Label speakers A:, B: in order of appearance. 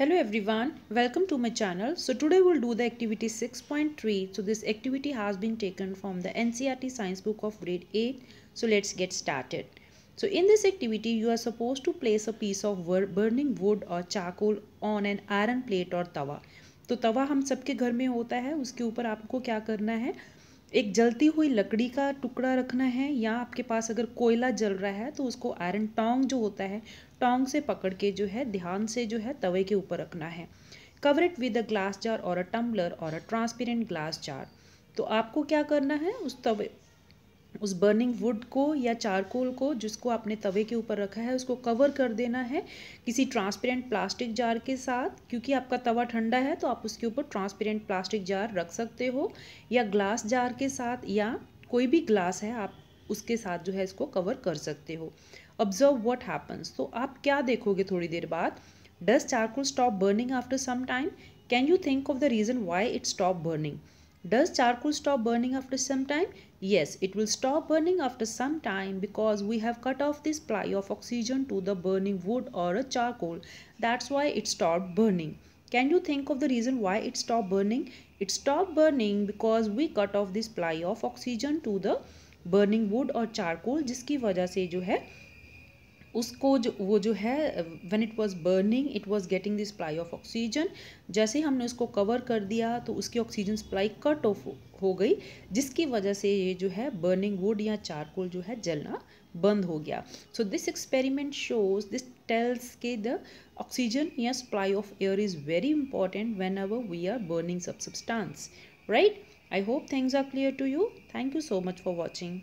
A: hello everyone welcome to my channel so today we'll do the activity 6.3 so this activity has been taken from the ncrt science book of grade 8 so let's get started so in this activity you are supposed to place a piece of burning wood or charcoal on an iron plate or tawa तो तवा हम सबके घर में होता है उसके ऊपर आपको क्या करना है एक जलती हुई लकड़ी का टुकड़ा रखना है या आपके पास अगर कोयला जल रहा है तो उसको आयरन टोंग जो होता है टोंग से पकड़ के जो है ध्यान से जो है तवे के ऊपर रखना है cover it with a glass jar और अ टम्बलर और अ ट्रांसपेरेंट ग्लास जार तो आपको क्या करना है उस तवे उस बर्निंग वुड को या चारकोल को जिसको आपने तवे के ऊपर रखा है उसको कवर कर देना है किसी ट्रांसपेरेंट प्लास्टिक जार के साथ क्योंकि आपका तवा ठंडा है तो आप उसके ऊपर ट्रांसपेरेंट प्लास्टिक जार रख सकते हो या ग्लास जार के साथ या कोई भी ग्लास है आप उसके साथ जो है इसको कवर कर सकते हो ऑब्जर्व वॉट हैपन्स तो आप क्या देखोगे थोड़ी देर बाद does charcoal stop burning after some time can you think of the reason why it stop burning Does charcoal stop burning after some time? Yes, it will stop burning after some time because we have cut off the supply of oxygen to the burning wood or a charcoal. That's why it stopped burning. Can you think of the reason why it stopped burning? It stopped burning because we cut off the supply of oxygen to the burning wood or charcoal जिसकी वजह से जो है उसको जो वो जो है when it was burning it was getting the supply of oxygen जैसे ही हमने उसको कवर कर दिया तो उसकी ऑक्सीजन सप्लाई कट ऑफ हो गई जिसकी वजह से ये जो है बर्निंग वुड या चारकोल जो है जलना बंद हो गया so this experiment shows this tells के द ऑक्सीजन या supply of air is very important when our we are burning sub substance right I hope things are clear to you thank you so much for watching